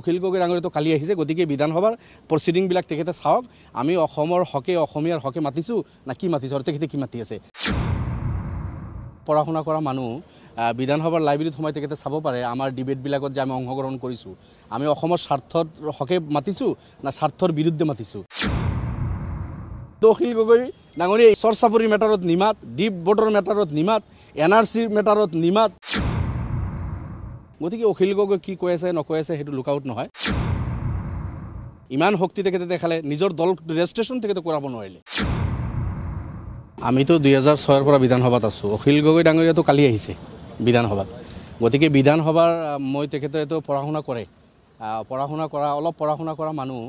অখিল গগৈ ডাঙৰীয়াতো কালি আহিছে গতিকে বিধানসভাৰ প্ৰচিডিংবিলাক তেখেতে চাওক আমি অসমৰ হকে অসমীয়াৰ হকে মাতিছোঁ না কি মাতিছোঁ আৰু তেখেতে কি মাতি আছে পঢ়া শুনা কৰা মানুহ বিধানসভাৰ লাইব্ৰেৰীত সোমাই তেখেতে চাব পাৰে আমাৰ ডিবেটবিলাকত যে আমি অংশগ্ৰহণ কৰিছোঁ আমি অসমৰ স্বাৰ্থৰ হকে মাতিছোঁ না স্বাৰ্থৰ বিৰুদ্ধে মাতিছোঁ তো অখিল গগৈ ডাঙৰীয়া চৰ্চাপৰি মেটাৰত নিমাত ডিপ বৰ্ডৰ মেটাৰত নিমাত এন আৰ চিৰ মেটাৰত নিমাত গতিকে অখিল গগৈ কি কৈ আছে নকৈ আছে সেইটো লুক আউট নহয় ইমান শক্তি তেখেতে দেখালে নিজৰ দল ৰেজিষ্ট্ৰেশ্যন তেখেতে কৰাব নোৱাৰিলে আমিতো দুই হাজাৰ ছয়ৰ পৰা বিধানসভাত আছোঁ অখিল গগৈ ডাঙৰীয়াতো কালি আহিছে বিধানসভাত গতিকে বিধানসভাৰ মই তেখেতেতো পঢ়া শুনা কৰে পঢ়া শুনা কৰা অলপ পঢ়া শুনা কৰা মানুহ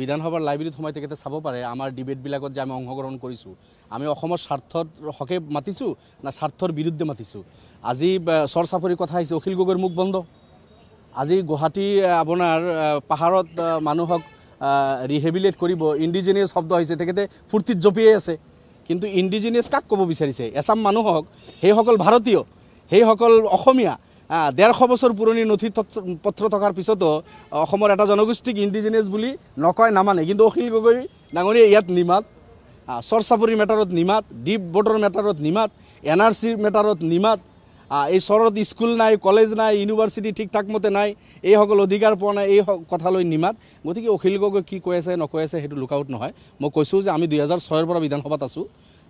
বিধানসভাৰ লাইব্ৰেৰীত সোমাই তেখেতে চাব পাৰে আমাৰ ডিবেটবিলাকত যে আমি অংশগ্ৰহণ কৰিছোঁ আমি অসমৰ স্বাৰ্থৰ হকে মাতিছোঁ নে স্বাৰ্থৰ বিৰুদ্ধে মাতিছোঁ আজি চৰ চাপৰিৰ কথা আহিছে অখিল গগৈৰ মুখ বন্ধ আজি গুৱাহাটী আপোনাৰ পাহাৰত মানুহক ৰিহেবিলেট কৰিব ইণ্ডিজিনিয়াছ শব্দ আহিছে তেখেতে ফূৰ্তিত জঁপিয়েই আছে কিন্তু ইণ্ডিজিনিয়াছ কাক ক'ব বিচাৰিছে এছাম মানুহক সেইসকল ভাৰতীয় সেইসকল অসমীয়া ডেৰশ বছৰ পুৰণি নথি পত্ৰ থকাৰ পিছতো অসমৰ এটা জনগোষ্ঠীক ইণ্ডিজিনিয়াছ বুলি নকয় নামানে কিন্তু অখিল গগৈ ডাঙৰীয়া ইয়াত নিমাত চৰচাপুৰী মেটাৰত নিমাত ডিপ বৰ্ডৰ মেটাৰত নিমাত এন আৰ চিৰ মেটাৰত নিমাত এই চহৰত স্কুল নাই কলেজ নাই ইউনিভাৰ্চিটি ঠিক ঠাক মতে নাই এইসকল অধিকাৰ পোৱা নাই এই কথালৈ নিমাত গতিকে অখিল গগৈ কি কৈ আছে নকৈ আছে সেইটো লুক আউট নহয় মই কৈছোঁ যে আমি দুহেজাৰ ছয়ৰ পৰা বিধানসভাত আছোঁ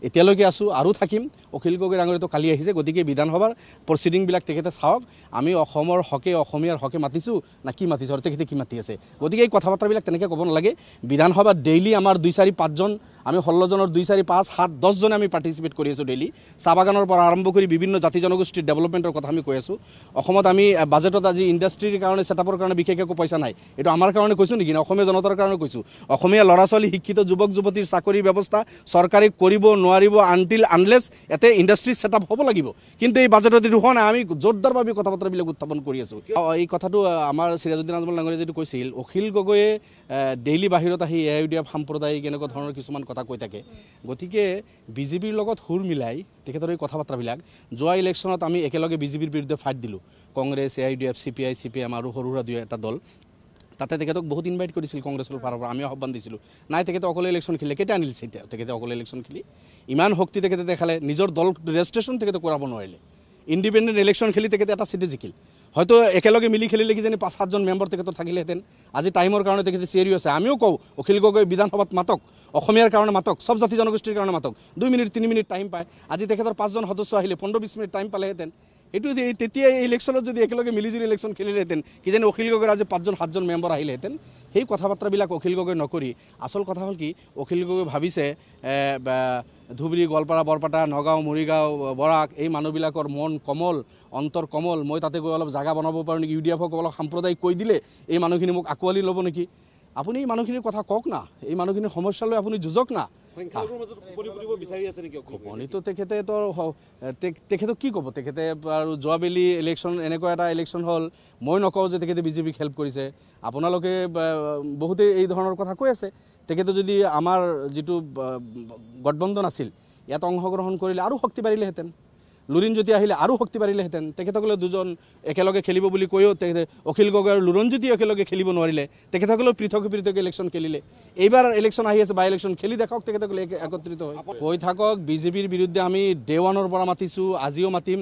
এতিয়ালৈকে আছোঁ আৰু থাকিম অখিল গগৈ ডাঙৰীয়াতো কালি আহিছে গতিকে বিধানসভাৰ প্ৰচিডিংবিলাক তেখেতে চাওক আমি অসমৰ হকে অসমীয়াৰ হকে মাতিছোঁ না কি মাতিছোঁ আৰু তেখেতে কি মাতি আছে গতিকে এই কথা বতৰাবিলাক তেনেকৈ ক'ব নালাগে বিধানসভাত ডেইলি আমাৰ দুই চাৰি পাঁচজন আমি ষোল্লজনৰ দুই চাৰি পাঁচ সাত দহজনে আমি পাৰ্টিচিপেট কৰি আছোঁ ডেইলি চাহ বাগানৰ পৰা আৰম্ভ কৰি বিভিন্ন জাতি জনগোষ্ঠীৰ ডেভেলপমেণ্টৰ কথা আমি কৈ আছোঁ অসমত আমি বাজেটত আজি ইণ্ডাষ্ট্ৰীৰ কাৰণে ছেটআপৰ কাৰণে বিশেষ একো পইচা নাই এইটো আমাৰ কাৰণে কৈছোঁ নেকি অসমীয়া জনতাৰ কাৰণে কৈছোঁ অসমীয়া ল'ৰা ছোৱালী শিক্ষিত যুৱক যুৱতীৰ চাকৰিৰ ব্যৱস্থা চৰকাৰে কৰিব নোৱাৰে নোৱাৰিব আনটিল আনলেছ ইয়াতে ইণ্ডাষ্ট্ৰি ছেটআপ হ'ব লাগিব কিন্তু এই বাজেটত এইটো হোৱা নাই আমি জোৰদাৰ বাবে কথা বতৰাবিলাক উত্থাপন কৰি আছোঁ এই কথাটো আমাৰ চিৰাজুদ্দিন আজমল ডাঙৰীয়া যিটো কৈছিল অখিল গগৈয়ে ডেইলি বাহিৰত আহি এ আই ডি এফ সাম্প্ৰদায়িক এনেকুৱা ধৰণৰ কিছুমান কথা কৈ থাকে গতিকে বিজেপিৰ লগত সুৰ মিলাই তেখেতৰ এই কথা বতৰাবিলাক যোৱা ইলেকশ্যনত আমি একেলগে বিজেপিৰ বিৰুদ্ধে ফাইট দিলোঁ Congress A I D F C P I C P M আৰু সৰু সুৰা দুই এটা দল তাতে তেখেতক বহুত ইনভাইট কৰিছিল কংগ্ৰেছৰ ফালৰ পৰা আমিও আহ্বান দিছিলোঁ নাই তেখেতে অকলে ইলেকশ্যন খেলিলে কেতিয়া আনিলছে এতিয়া তেখেতে অকলে ইলেকশ্যন খেলি ইমান শক্তি তেখেতে দেখালে নিজৰ দল ৰেজিষ্ট্ৰেশ্যন তেখেতে কৰাব নোৱাৰিলে ইণ্ডিপেণ্ডেণ্ট ইলেকশ্যন খেলি তেখেতে এটা চিটি জিকিল হয়তো একেলগে মিলি খেলিলে কিজানি পাঁচ সাতজন মেম্বাৰ তেখেতৰ থাকিলেহেঁতেন আজি টাইমৰ কাৰণে তেখেতে চিঞৰি আছে আমিও কওঁ অখিল গগৈ বিধানসভাত মাতক অসমীয়াৰ কাৰণে মাতক চব জাতি জনগোষ্ঠীৰ কাৰণে মাতক দুই মিনিট তিনি মিনিট টাইম পায় আজি তেখেতৰ পাঁচজন সদস্য আহিলে পোন্ধৰ বিছ মিনিট টাইম পালেহেঁতেন এইটো তেতিয়া এই ইলেকশ্যনত যদি একেলগে মিলিজুলি ইলেকশ্যন খেলিলেহেঁতেন কিজানি অখিল গগৈৰ আজি পাঁচজন সাতজন মেম্বাৰ আহিলেহেঁতেন সেই কথা বাৰ্তাবিলাক অখিল গগৈ নকৰি আচল কথা হ'ল কি অখিল গগৈ ভাবিছে ধুবুৰী গোৱালপাৰা বৰপেটা নগাঁও মৰিগাঁও বৰাক এই মানুহবিলাকৰ মন কমল অন্তৰ কমল মই তাতে গৈ অলপ জাগা বনাব পাৰোঁ নেকি ইউ ডি এফক অলপ সাম্প্ৰদায়িক কৈ দিলে এই মানুহখিনি মোক আঁকোৱালি ল'ব নেকি আপুনি এই মানুহখিনিৰ কথা কওক না এই মানুহখিনিৰ সমস্যালৈ আপুনি যুঁজক না খোপনিটো তেখেতেতো তেখেতক কি ক'ব তেখেতে আৰু যোৱাবেলি ইলেকশ্যন এনেকুৱা এটা ইলেকশ্যন হ'ল মই নকওঁ যে তেখেতে বিজেপিক হেল্প কৰিছে আপোনালোকে বহুতে এই ধৰণৰ কথা কৈ আছে তেখেতে যদি আমাৰ যিটো গঠবন্ধন আছিল ইয়াত অংশগ্ৰহণ কৰিলে আৰু শক্তি বাঢ়িলেহেঁতেন লুৰিণ জ্যোতি আহিলে আৰু শক্তি বাঢ়িলেহেঁতেন তেখেতসকলে দুজন একেলগে খেলিব বুলি কৈও তেখেতে অখিল গগৈ আৰু লুৰণ জ্যোতি একেলগে খেলিব নোৱাৰিলে তেখেতসকলেও পৃথক পৃথক ইলেকশ্যন খেলিলে এইবাৰ ইলেকশ্যন আহি আছে বা ইলেকশ্যন খেলি দেখাওক তেখেতসকলে একত্ৰিত হৈ হৈ থাকক বিজেপিৰ বিৰুদ্ধে আমি ডে ৱানৰ পৰা মাতিছোঁ আজিও মাতিম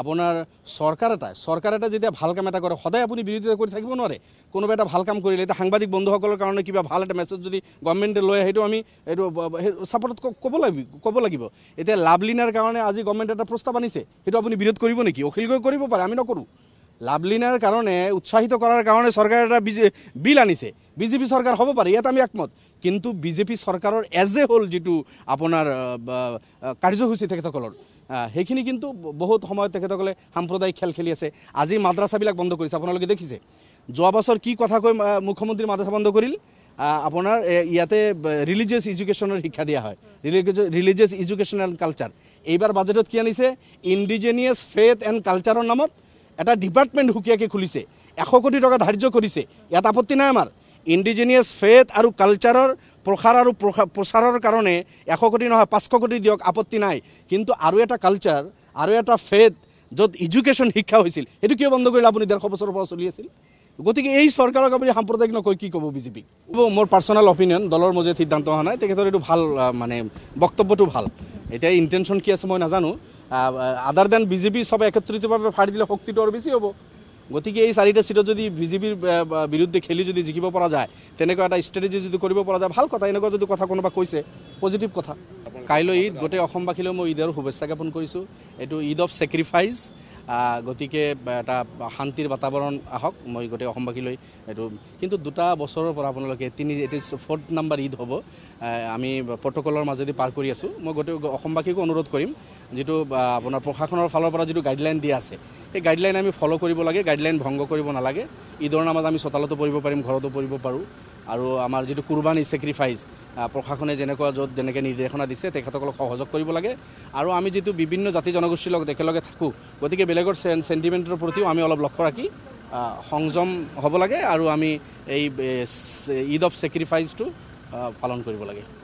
আপোনাৰ চৰকাৰ এটাই চৰকাৰ এটাই যেতিয়া ভাল কাম এটা কৰে সদায় আপুনি বিৰোধিতা কৰি থাকিব নোৱাৰে কোনোবা এটা ভাল কাম কৰিলে এতিয়া সাংবাদিক বন্ধুসকলৰ কাৰণে কিবা ভাল এটা মেছেজ যদি গভৰ্ণমেণ্টে লয় সেইটো আমি এইটো ছাপৰ্টত ক'ব লাগিব ক'ব লাগিব এতিয়া লাভলিনাৰ কাৰণে আজি গভৰ্ণমেণ্টে এটা প্ৰস্তাৱ আনিছে সেইটো আপুনি বিৰোধ কৰিব নেকি অখিল গৈ কৰিব পাৰে আমি নকৰোঁ লাভলিনাৰ কাৰণে উৎসাহিত কৰাৰ কাৰণে চৰকাৰে এটা বিজে বিল আনিছে বিজেপি চৰকাৰ হ'ব পাৰে ইয়াত আমি একমত কিন্তু বিজেপি চৰকাৰৰ এজ এ হ'ল যিটো আপোনাৰ কাৰ্যসূচী তেখেতসকলৰ সেইখিনি কিন্তু বহুত সময়ত তেখেতসকলে সাম্প্ৰদায়িক খেল খেলি আছে আজি মাদ্ৰাছাবিলাক বন্ধ কৰিছে আপোনালোকে দেখিছে যোৱা বছৰ কি কথা কৈ মুখ্যমন্ত্ৰী মাদ্ৰাছা বন্ধ কৰিল আপোনাৰ ইয়াতে ৰিলিজিয়াছ ইজুকেশ্যনৰ শিক্ষা দিয়া হয় ৰিলিজিয়াছ ইজুকেশ্যন এণ্ড কালচাৰ এইবাৰ বাজেটত কি আনিছে ইণ্ডিজেনিয়াছ ফেথ এণ্ড কালচাৰৰ নামত এটা ডিপাৰ্টমেণ্ট সুকীয়াকৈ খুলিছে এশ কোটি টকা ধাৰ্য কৰিছে ইয়াত আপত্তি নাই আমাৰ ইণ্ডিজিনিয়াছ ফেথ আৰু কালচাৰৰ প্ৰসাৰ আৰু প্ৰসাৰ প্ৰচাৰৰ কাৰণে এশ কোটি নহয় পাঁচশ কোটি দিয়ক আপত্তি নাই কিন্তু আৰু এটা কালচাৰ আৰু এটা ফেথ য'ত ইজুকেশ্যন শিক্ষা হৈছিল সেইটো কিয় বন্ধ কৰিলে আপুনি ডেৰশ বছৰৰ পৰা চলি আছিল গতিকে এই চৰকাৰক আপুনি সাম্প্ৰদায়িক নকয় কি ক'ব বিজেপিক মোৰ পাৰ্চনেল অপিনিয়ন দলৰ মাজে সিদ্ধান্ত অহা নাই তেখেতৰ এইটো ভাল মানে বক্তব্যটো ভাল এতিয়া ইণ্টেনশ্যন কি আছে মই নাজানো আদাৰ দেন বিজেপি চব একত্ৰিতভাৱে ফাৰি দিলে শক্তিটো আৰু বেছি হ'ব গতিকে এই চাৰিটা সিটত যদি বিজেপিৰ বিৰুদ্ধে খেলি যদি জিকিব পৰা যায় তেনেকুৱা এটা স্ট্ৰেটেজি যদি কৰিব পৰা যায় ভাল কথা এনেকুৱা যদি কথা কোনোবা কৈছে পজিটিভ কথা কাইলৈ ঈদ গোটেই অসমবাসীলৈ মই ঈদৰ শুভেচ্ছা জ্ঞাপন কৰিছোঁ এইটো ঈদ অফ চেক্ৰিফাইচ গতিকে এটা শান্তিৰ বাতাবৰণ আহক মই গোটেই অসমবাসীলৈ এইটো কিন্তু দুটা বছৰৰ পৰা আপোনালোকে তিনি it is fourth number Eid হ'ব আমি প্ৰটকলৰ মাজেদি পাৰ কৰি আছোঁ মই গোটেই অসমবাসীকো অনুৰোধ কৰিম যিটো আপোনাৰ প্ৰশাসনৰ ফালৰ পৰা যিটো গাইডলাইন দিয়া আছে সেই গাইডলাইন আমি ফ'ল' কৰিব লাগে গাইডলাইন ভংগ কৰিব নালাগে ঈদৰ নামাজ আমি চোতালতো পঢ়িব পাৰিম ঘৰতো পঢ়িব পাৰোঁ আৰু আমাৰ যিটো কুৰবানী চেক্ৰিফাইচ প্ৰশাসনে যেনেকুৱা য'ত যেনেকৈ নিৰ্দেশনা দিছে তেখেতসকলক সহযোগ কৰিব লাগে আৰু আমি যিটো বিভিন্ন জাতি জনগোষ্ঠীৰ লগত একেলগে থাকোঁ গতিকে বেলেগৰ চেণ্টিমেণ্টৰ প্ৰতিও আমি অলপ লক্ষ্য ৰাখি সংযম হ'ব লাগে আৰু আমি এই ঈদ অফ ছেক্ৰিফাইচটো পালন কৰিব লাগে